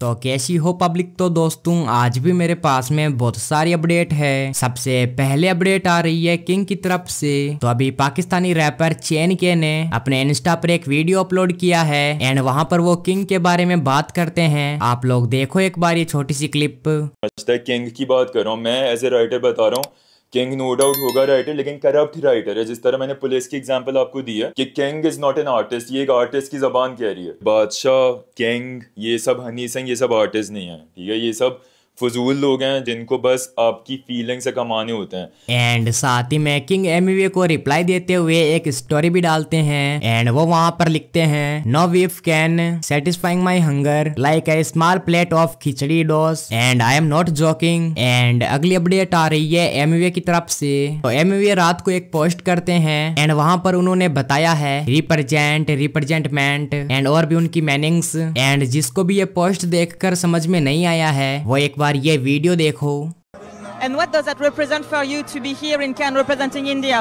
तो कैसी हो पब्लिक तो दोस्तों आज भी मेरे पास में बहुत सारी अपडेट है सबसे पहले अपडेट आ रही है किंग की तरफ से तो अभी पाकिस्तानी रैपर चैन के ने अपने इंस्टा पर एक वीडियो अपलोड किया है एंड वहां पर वो किंग के बारे में बात करते हैं आप लोग देखो एक बार ये छोटी सी क्लिप किंग की बात करो मैं एज ए राइटर बता रहा हूँ किंग नो डाउट होगा राइटर लेकिन करप्ट राइटर है जिस तरह मैंने पुलिस की एग्जाम्पल आपको दी है कि king is not an artist ये एक आर्टिस्ट की जबान कह रही है बादशाह किंग ये सब हनी सिंह ये सब आर्टिस्ट नहीं है ठीक है ये सब फजूल लोग हैं जिनको बस आपकी फीलिंग से कमाने होते हैं एंड साथ ही में किंग एम को रिप्लाई देते हुए एक स्टोरी भी डालते हैं एंड वो वहाँ पर लिखते हैं no beef can satisfying my hunger like a small plate of khichdi dose and I am not joking and अगली अपडेट आ रही है एम की तरफ से तो एम रात को एक पोस्ट करते हैं एंड वहाँ पर उन्होंने बताया है रिप्रेजेंट रिप्रेजेंटमेंट एंड और भी उनकी मैनिंग्स एंड जिसको भी ये पोस्ट देख समझ में नहीं आया है वो एक बार बार ये वीडियो देखो And what does that represent for you to be here in Cannes representing India?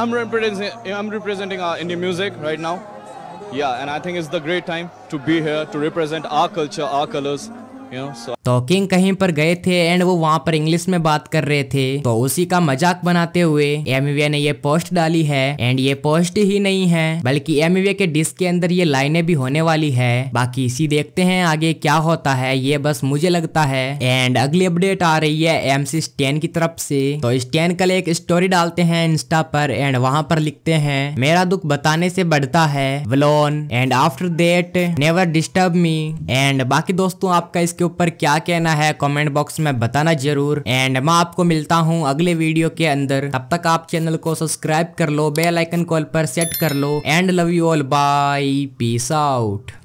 I'm representing I'm representing our uh, Indian music right now. Yeah, and I think it's the great time to be here to represent our culture, our colors, you know. So तो king कहीं पर गए थे and वो वहाँ पर English में बात कर रहे थे तो उसी का मजाक बनाते हुए एमवीए ने ये पोस्ट डाली है एंड ये पोस्ट ही नहीं है बल्कि एमवीए के डिस्क के अंदर ये लाइनें भी होने वाली है बाकी इसी देखते हैं आगे क्या होता है ये बस मुझे लगता है एंड अगली अपडेट आ रही है एम सी स्टेन की तरफ से तो स्टेन कल एक स्टोरी डालते हैं इंस्टा पर एंड वहाँ पर लिखते हैं मेरा दुख बताने से बढ़ता है वलोन and after that never disturb me and बाकी दोस्तों आपका इसके ऊपर क्या क्या कहना है कमेंट बॉक्स में बताना जरूर एंड मैं आपको मिलता हूँ अगले वीडियो के अंदर तब तक आप चैनल को सब्सक्राइब कर लो बेल आइकन कॉल पर सेट कर लो and love you all bye peace out